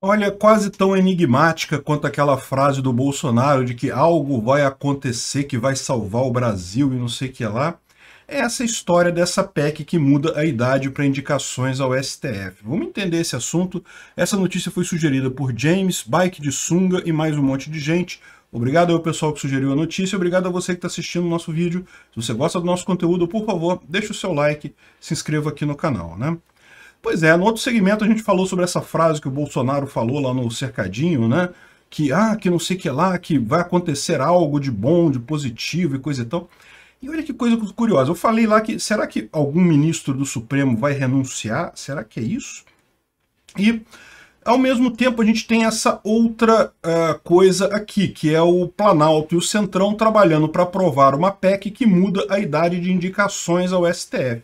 Olha, quase tão enigmática quanto aquela frase do Bolsonaro de que algo vai acontecer que vai salvar o Brasil e não sei o que lá, é essa história dessa PEC que muda a idade para indicações ao STF. Vamos entender esse assunto. Essa notícia foi sugerida por James, Bike de Sunga e mais um monte de gente. Obrigado ao pessoal que sugeriu a notícia, obrigado a você que está assistindo o nosso vídeo. Se você gosta do nosso conteúdo, por favor, deixe o seu like, se inscreva aqui no canal, né? Pois é, no outro segmento a gente falou sobre essa frase que o Bolsonaro falou lá no cercadinho, né? Que, ah, que não sei que lá, que vai acontecer algo de bom, de positivo e coisa e tal. E olha que coisa curiosa, eu falei lá que será que algum ministro do Supremo vai renunciar? Será que é isso? E ao mesmo tempo a gente tem essa outra uh, coisa aqui, que é o Planalto e o Centrão trabalhando para aprovar uma PEC que muda a idade de indicações ao STF.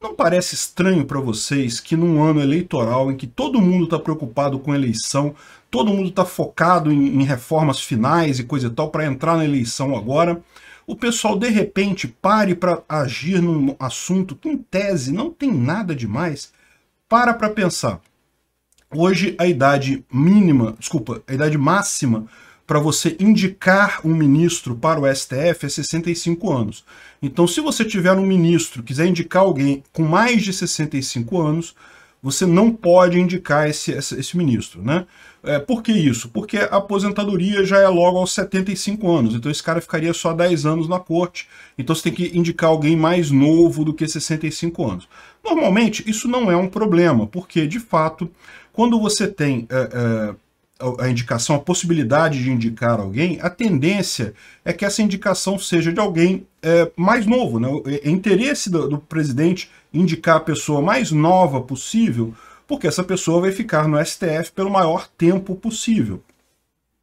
Não parece estranho para vocês que num ano eleitoral em que todo mundo está preocupado com eleição, todo mundo está focado em, em, reformas finais e coisa e tal para entrar na eleição agora, o pessoal de repente pare para agir num assunto que em tese não tem nada demais? Para para pensar. Hoje a idade mínima, desculpa, a idade máxima para você indicar um ministro para o STF é 65 anos. Então, se você tiver um ministro quiser indicar alguém com mais de 65 anos, você não pode indicar esse, esse, ministro, né? É, por que isso? Porque a aposentadoria já é logo aos 75 anos, então esse cara ficaria só 10 anos na corte, então você tem que indicar alguém mais novo do que 65 anos. Normalmente, isso não é um problema, porque, de fato, quando você tem é, é, a indicação, a possibilidade de indicar alguém, a tendência é que essa indicação seja de alguém é, mais novo. Né? É, é interesse do, do, presidente indicar a pessoa mais nova possível, porque essa pessoa vai ficar no STF pelo maior tempo possível.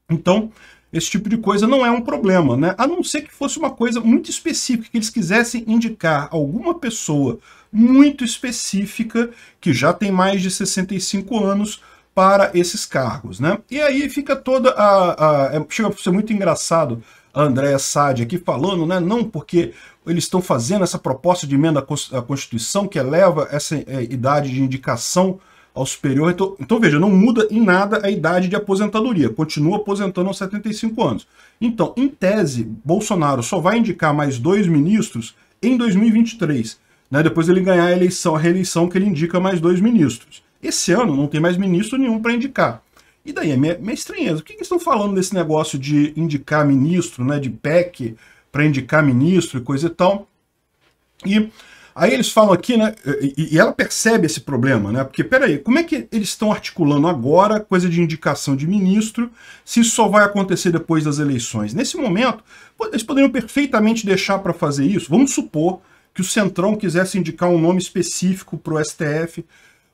Então, esse tipo de coisa não é um problema, né? A não ser que fosse uma coisa muito específica, que eles quisessem indicar alguma pessoa muito específica que já tem mais de 65 anos para esses cargos, né? E aí fica toda a... a é, chega a ser muito engraçado a Andréa Sade aqui falando, né? Não porque eles estão fazendo essa proposta de emenda à Constituição que eleva essa é, idade de indicação ao superior. Então, então, veja, não muda em nada a idade de aposentadoria, continua aposentando aos 75 anos. Então, em tese, Bolsonaro só vai indicar mais dois ministros em 2023, né? depois ele ganhar a eleição, a reeleição que ele indica mais dois ministros. Esse ano não tem mais ministro nenhum para indicar. E daí é minha, minha estranheza. O que, que estão falando desse negócio de indicar ministro, né, de PEC para indicar ministro e coisa e tal? E aí eles falam aqui, né, e, e ela percebe esse problema, né? Porque peraí, como é que eles estão articulando agora coisa de indicação de ministro se isso só vai acontecer depois das eleições? Nesse momento, eles poderiam perfeitamente deixar para fazer isso. Vamos supor que o Centrão quisesse indicar um nome específico para o STF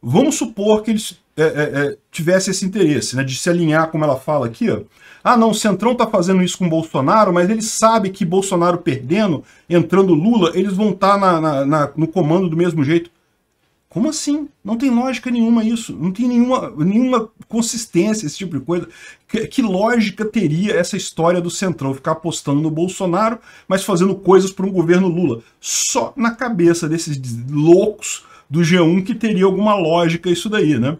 Vamos supor que eles é, é, é tivessem esse interesse, né, de se alinhar, como ela fala aqui, ó. Ah, não, o Centrão está fazendo isso com Bolsonaro, mas ele sabe que Bolsonaro perdendo, entrando Lula, eles vão estar tá na, na, na, no comando do mesmo jeito. Como assim? Não tem lógica nenhuma isso. Não tem nenhuma, nenhuma consistência, esse tipo de coisa. Que, que lógica teria essa história do Centrão ficar apostando no Bolsonaro, mas fazendo coisas para um governo Lula? Só na cabeça desses loucos do G1 que teria alguma lógica isso daí, né?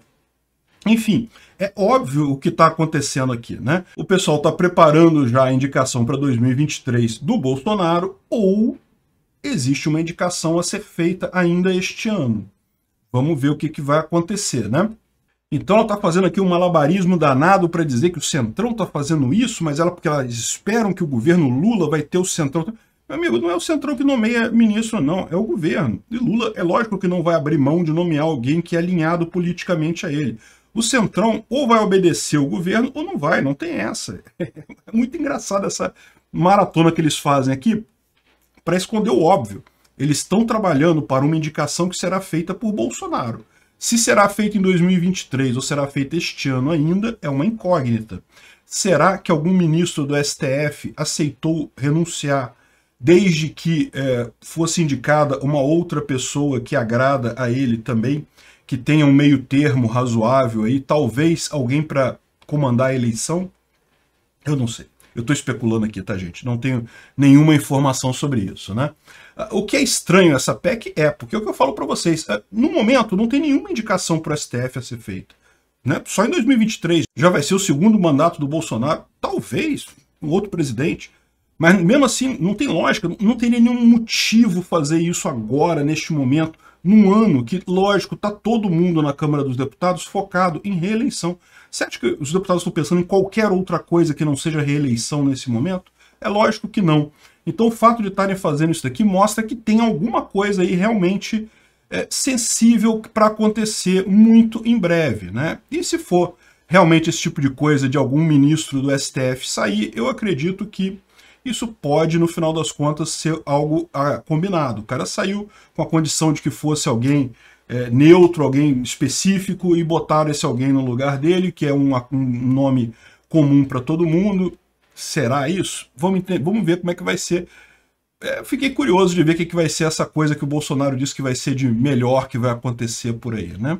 Enfim, é óbvio o que está acontecendo aqui, né? O pessoal está preparando já a indicação para 2023 do Bolsonaro ou existe uma indicação a ser feita ainda este ano. Vamos ver o que, que vai acontecer, né? Então ela está fazendo aqui um malabarismo danado para dizer que o Centrão está fazendo isso, mas ela porque elas esperam que o governo Lula vai ter o Centrão. Meu amigo, não é o Centrão que nomeia ministro, não, é o governo. E Lula, é lógico que não vai abrir mão de nomear alguém que é alinhado politicamente a ele. O Centrão ou vai obedecer o governo ou não vai, não tem essa. É muito engraçada essa maratona que eles fazem aqui para esconder o óbvio. Eles estão trabalhando para uma indicação que será feita por Bolsonaro. Se será feita em 2023 ou será feita este ano ainda, é uma incógnita. Será que algum ministro do STF aceitou renunciar desde que é, fosse indicada uma outra pessoa que agrada a ele também, que tenha um meio termo razoável aí, talvez alguém para comandar a eleição? Eu não sei. Eu estou especulando aqui, tá, gente? Não tenho nenhuma informação sobre isso, né? Ah, o que é estranho essa PEC é, porque é o que eu falo para vocês, é, no momento não tem nenhuma indicação para o STF a ser feita. Né? Só em 2023 já vai ser o segundo mandato do Bolsonaro, talvez um outro presidente. Mas mesmo assim, não tem lógica, não teria nenhum motivo fazer isso agora, neste momento, num ano que, lógico, está todo mundo na Câmara dos Deputados focado em reeleição. Você acha que os deputados estão pensando em qualquer outra coisa que não seja reeleição nesse momento? É lógico que não. Então o fato de estarem fazendo isso daqui mostra que tem alguma coisa aí realmente é, sensível para acontecer muito em breve. Né? E se for realmente esse tipo de coisa de algum ministro do STF sair, eu acredito que isso pode, no final das contas, ser algo ah, combinado. O cara saiu com a condição de que fosse alguém é, neutro, alguém específico, e botaram esse alguém no lugar dele, que é um, um nome comum para todo mundo. Será isso? Vamos, vamos ver como é que vai ser é, fiquei curioso de ver o que, que vai ser essa coisa que o Bolsonaro disse que vai ser de melhor que vai acontecer por aí, né?